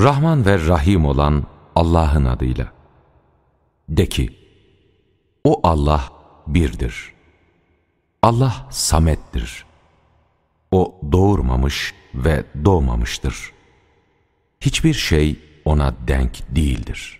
Rahman ve Rahim olan Allah'ın adıyla. De ki, o Allah birdir. Allah samettir. O doğurmamış ve doğmamıştır. Hiçbir şey ona denk değildir.''